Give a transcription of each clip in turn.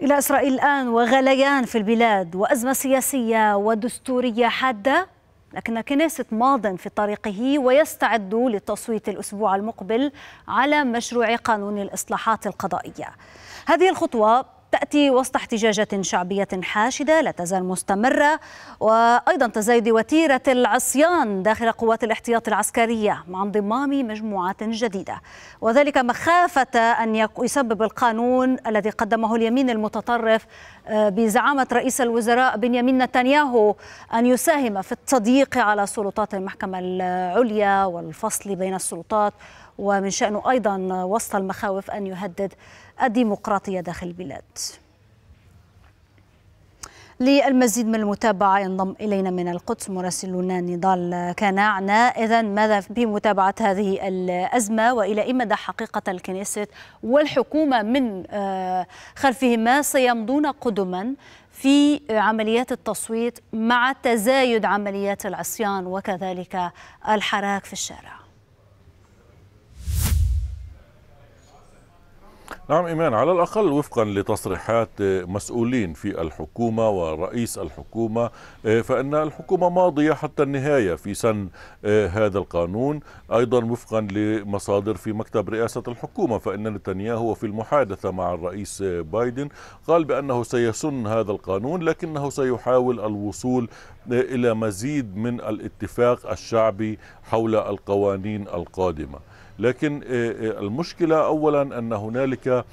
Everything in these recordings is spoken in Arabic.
إلى إسرائيل الآن وغليان في البلاد وأزمة سياسية ودستورية حادة لكن كنيسة ماض في طريقه ويستعد للتصويت الأسبوع المقبل على مشروع قانون الإصلاحات القضائية هذه الخطوة تأتي وسط احتجاجات شعبية حاشدة لا تزال مستمرة وأيضا تزايد وتيرة العصيان داخل قوات الاحتياط العسكرية مع انضمام مجموعات جديدة وذلك مخافة أن يسبب القانون الذي قدمه اليمين المتطرف آه، بزعامة رئيس الوزراء بنيامين نتنياهو أن يساهم في التضييق على سلطات المحكمة العليا والفصل بين السلطات ومن شأنه أيضا وسط المخاوف أن يهدد الديمقراطية داخل البلاد للمزيد من المتابعة ينضم إلينا من القدس مراسلنا نضال كناعنا إذا ماذا بمتابعة هذه الأزمة وإلى أي مدى حقيقة الكنيست والحكومة من آه، خلفهما سيمضون قدما في عمليات التصويت مع تزايد عمليات العصيان وكذلك الحراك في الشارع نعم إيمان على الأقل وفقا لتصريحات مسؤولين في الحكومة ورئيس الحكومة آه، فإن الحكومة ماضية حتى النهاية في سن آه، هذا القانون أيضا وفقا لمصادر في مكتب رئاسة الحكومة فإن نتنياهو في المحادثة مع الرئيس بايدن قال بأنه سيسن هذا القانون لكنه سيحاول الوصول آه، إلى مزيد من الاتفاق الشعبي حول القوانين القادمة لكن آه، آه، المشكلة أولا أن هنالك آه،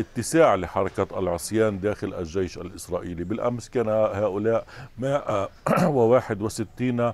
اتساع لحركة العصيان داخل الجيش الإسرائيلي بالأمس كان هؤلاء 161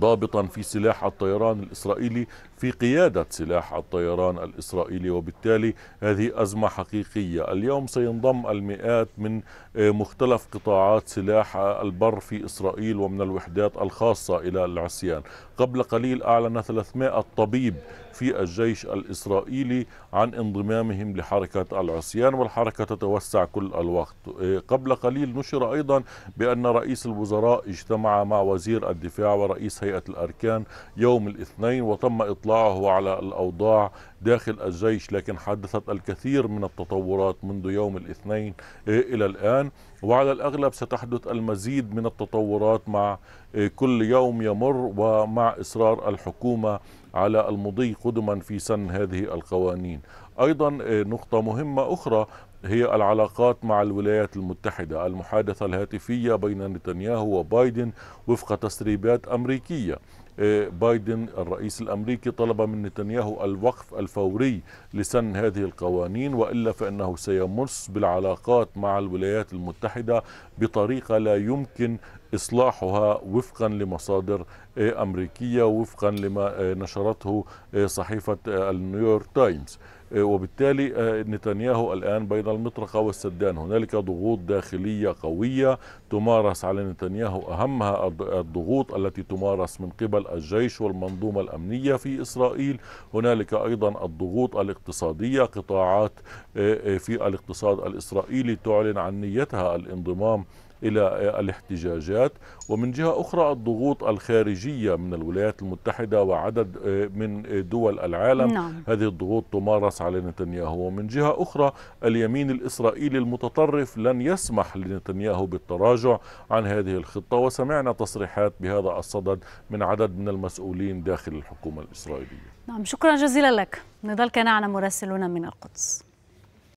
ضابطا في سلاح الطيران الإسرائيلي في قيادة سلاح الطيران الإسرائيلي وبالتالي هذه أزمة حقيقية اليوم سينضم المئات من آه، مختلف قطاعات سلاح آه، البر في إسرائيل ومن الوحدات الخاصة إلى العصيان قبل قليل أعلن 300 طبيب في الجيش الإسرائيلي عن انضمامهم لحركة العصيان والحركة تتوسع كل الوقت إيه، قبل قليل نشر أيضا بأن رئيس الوزراء اجتمع مع وزير الدفاع ورئيس هيئة الأركان يوم الاثنين وتم إطلاعه على الأوضاع داخل الجيش لكن حدثت الكثير من التطورات منذ يوم الاثنين إيه، إلى الآن وعلى الأغلب ستحدث المزيد من التطورات مع إيه، كل يوم يمر ومع إصرار الحكومة على المضي قدما في سن هذه القوانين أيضا آه، نقطة مهمة أخرى هي العلاقات مع الولايات المتحدة المحادثة الهاتفية بين نتنياهو وبايدن وفق تسريبات أمريكية آه، بايدن الرئيس الامريكي طلب من نتنياهو الوقف الفوري لسن هذه القوانين والا فانه سيمس بالعلاقات مع الولايات المتحده بطريقه لا يمكن اصلاحها وفقا لمصادر آه، امريكيه وفقا لما نشرته صحيفه النيويورك تايمز. آه، وبالتالي آه، نتنياهو الآن بين المطرقة والسدان هنالك ضغوط داخلية قوية تمارس على نتنياهو أهمها الضغوط التي تمارس من قبل الجيش والمنظومة الأمنية في إسرائيل هنالك أيضا الضغوط الاقتصادية قطاعات آه، في الاقتصاد الإسرائيلي تعلن عن نيتها الانضمام إلى الاحتجاجات ومن جهة أخرى الضغوط الخارجية من الولايات المتحدة وعدد آه، من آه، دول العالم نعم. هذه الضغوط تمارس على نتنياهو ومن جهة أخرى اليمين الإسرائيلي المتطرف لن يسمح لنتنياهو بالتراجع عن هذه الخطة وسمعنا تصريحات بهذا الصدد من عدد من المسؤولين داخل الحكومة الإسرائيلية نعم شكرا جزيلا لك نضال على مراسلنا من القدس